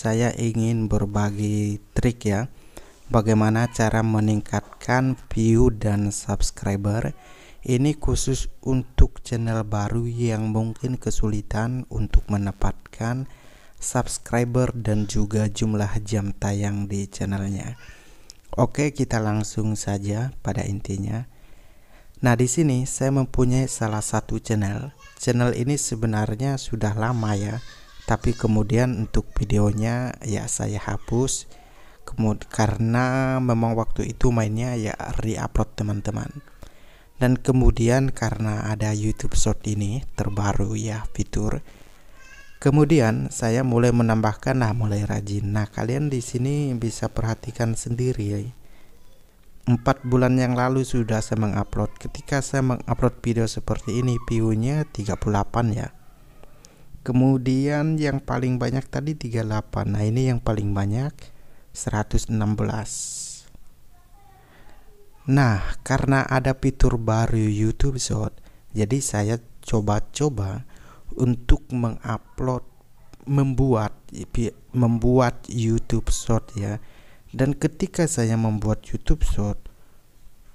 saya ingin berbagi trik ya bagaimana cara meningkatkan view dan subscriber ini khusus untuk channel baru yang mungkin kesulitan untuk menempatkan subscriber dan juga jumlah jam tayang di channelnya Oke kita langsung saja pada intinya Nah di sini saya mempunyai salah satu channel channel ini sebenarnya sudah lama ya tapi kemudian untuk videonya ya saya hapus kemud karena memang waktu itu mainnya ya re-upload teman-teman dan kemudian karena ada YouTube Short ini terbaru ya fitur kemudian saya mulai menambahkan nah mulai rajin nah kalian di sini bisa perhatikan sendiri ya empat bulan yang lalu sudah saya mengupload ketika saya mengupload video seperti ini viewnya 38 ya Kemudian yang paling banyak tadi 38. Nah, ini yang paling banyak 116. Nah, karena ada fitur baru YouTube Short, jadi saya coba-coba untuk mengupload membuat membuat YouTube Short ya. Dan ketika saya membuat YouTube Short,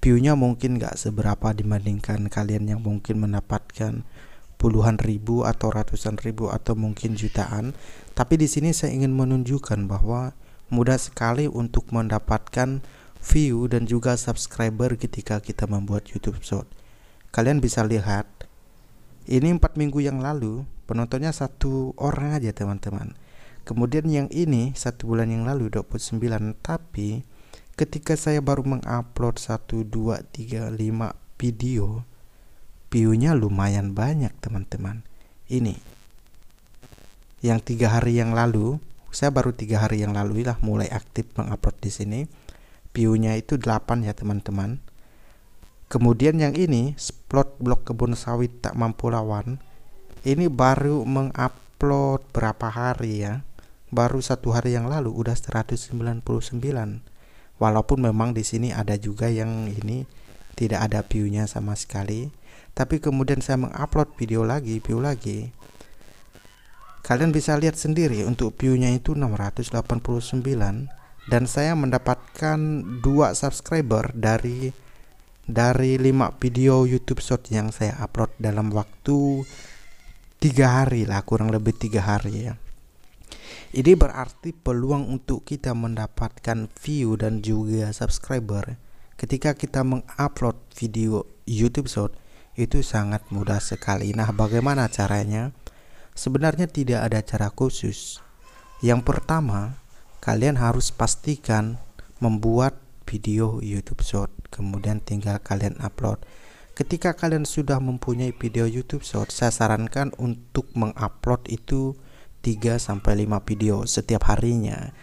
view-nya mungkin nggak seberapa dibandingkan kalian yang mungkin mendapatkan puluhan ribu atau ratusan ribu atau mungkin jutaan. Tapi di sini saya ingin menunjukkan bahwa mudah sekali untuk mendapatkan view dan juga subscriber ketika kita membuat YouTube Short. Kalian bisa lihat ini empat minggu yang lalu penontonnya satu orang aja teman-teman. Kemudian yang ini satu bulan yang lalu 29 tapi ketika saya baru mengupload 1 2 3 5 video view-nya lumayan banyak teman-teman ini yang tiga hari yang lalu saya baru tiga hari yang lalu lah mulai aktif mengupload di sini view itu 8 ya teman-teman kemudian yang ini plot blok kebun sawit tak mampu lawan ini baru mengupload berapa hari ya baru satu hari yang lalu udah 199 walaupun memang di sini ada juga yang ini tidak ada view sama sekali tapi kemudian saya mengupload video lagi view lagi kalian bisa lihat sendiri untuk viewnya itu 689 dan saya mendapatkan dua subscriber dari dari 5 video YouTube short yang saya upload dalam waktu tiga hari lah kurang lebih tiga hari ya ini berarti peluang untuk kita mendapatkan view dan juga subscriber ketika kita mengupload video YouTube short itu sangat mudah sekali. Nah, bagaimana caranya? Sebenarnya tidak ada cara khusus. Yang pertama, kalian harus pastikan membuat video YouTube Short, kemudian tinggal kalian upload. Ketika kalian sudah mempunyai video YouTube Short, saya sarankan untuk mengupload itu 3 sampai 5 video setiap harinya.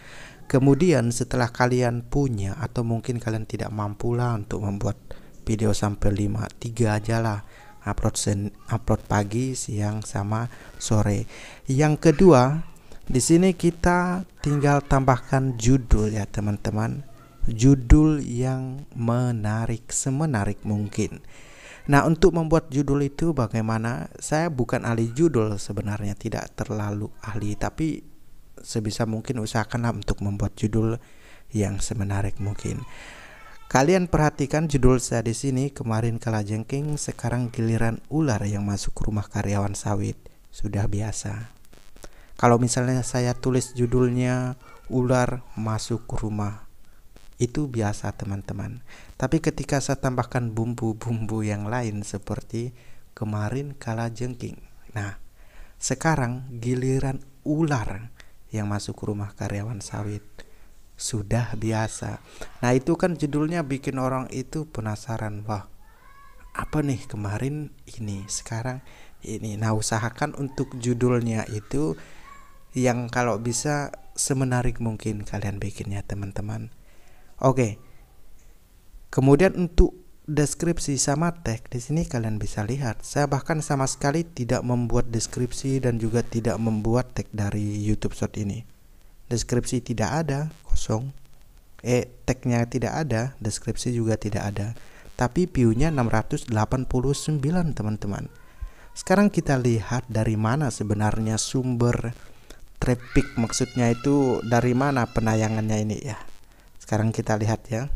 Kemudian setelah kalian punya atau mungkin kalian tidak mampu lah untuk membuat video sampai 5 3 aja lah upload sen, upload pagi siang sama sore yang kedua di sini kita tinggal tambahkan judul ya teman-teman judul yang menarik semenarik mungkin Nah, untuk membuat judul itu bagaimana? Saya bukan ahli judul sebenarnya, tidak terlalu ahli, tapi sebisa mungkin usahakanlah untuk membuat judul yang semenarik mungkin. Kalian perhatikan judul saya di sini kemarin jengking sekarang giliran ular yang masuk ke rumah karyawan sawit. Sudah biasa. Kalau misalnya saya tulis judulnya ular masuk ke rumah itu biasa teman-teman. Tapi ketika saya tambahkan bumbu-bumbu yang lain seperti kemarin kala jengking Nah, sekarang giliran ular yang masuk rumah karyawan sawit sudah biasa. Nah, itu kan judulnya bikin orang itu penasaran, wah. Apa nih kemarin ini, sekarang ini. Nah, usahakan untuk judulnya itu yang kalau bisa semenarik mungkin kalian bikinnya, teman-teman. Oke. Kemudian untuk deskripsi sama tag di sini kalian bisa lihat saya bahkan sama sekali tidak membuat deskripsi dan juga tidak membuat tag dari YouTube Short ini deskripsi tidak ada, kosong. Eh, tagnya tidak ada, deskripsi juga tidak ada. Tapi view-nya 689 teman-teman. Sekarang kita lihat dari mana sebenarnya sumber traffic maksudnya itu dari mana penayangannya ini ya. Sekarang kita lihat ya.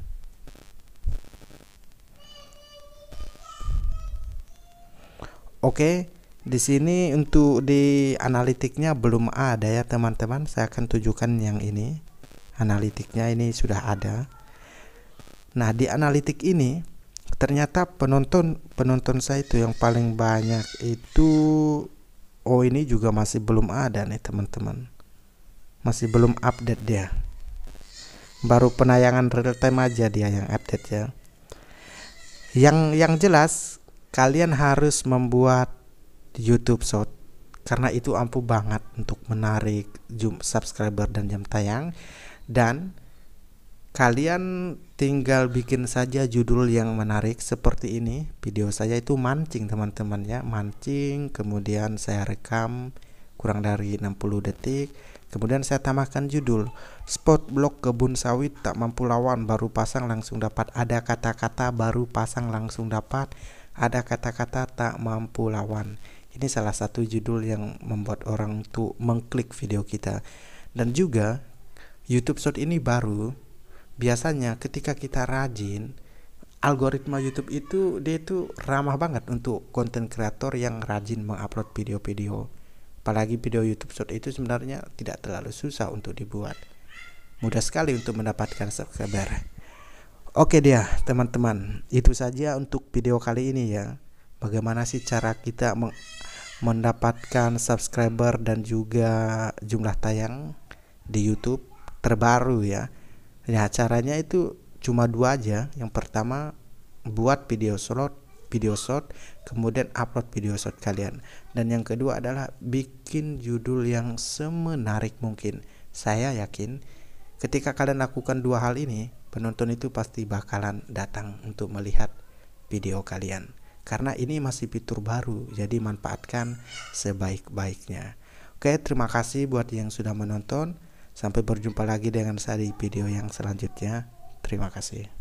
Oke, di sini untuk di analitiknya belum ada ya teman-teman. Saya akan tunjukkan yang ini. Analitiknya ini sudah ada. Nah, di analitik ini ternyata penonton penonton saya itu yang paling banyak itu oh ini juga masih belum ada nih teman-teman. Masih belum update dia. Baru penayangan real time aja dia yang update ya. Yang yang jelas kalian harus membuat di YouTube Short karena itu ampuh banget untuk menarik jum subscriber dan jam tayang dan kalian tinggal bikin saja judul yang menarik seperti ini video saya itu mancing teman-teman ya mancing kemudian saya rekam kurang dari 60 detik kemudian saya tambahkan judul spot blok kebun sawit tak mampu lawan baru pasang langsung dapat ada kata-kata baru pasang langsung dapat ada kata-kata tak mampu lawan ini salah satu judul yang membuat orang tuh mengklik video kita. Dan juga YouTube Short ini baru. Biasanya ketika kita rajin, algoritma YouTube itu dia itu ramah banget untuk konten kreator yang rajin mengupload video-video. Apalagi video YouTube Short itu sebenarnya tidak terlalu susah untuk dibuat. Mudah sekali untuk mendapatkan subscriber. Oke dia, teman-teman, itu saja untuk video kali ini ya. Bagaimana sih cara kita mendapatkan subscriber dan juga jumlah tayang di YouTube terbaru ya. Nah, caranya itu cuma dua aja. Yang pertama buat video slot, video short, kemudian upload video short kalian. Dan yang kedua adalah bikin judul yang semenarik mungkin. Saya yakin ketika kalian lakukan dua hal ini, penonton itu pasti bakalan datang untuk melihat video kalian karena ini masih fitur baru jadi manfaatkan sebaik-baiknya oke terima kasih buat yang sudah menonton sampai berjumpa lagi dengan saya di video yang selanjutnya terima kasih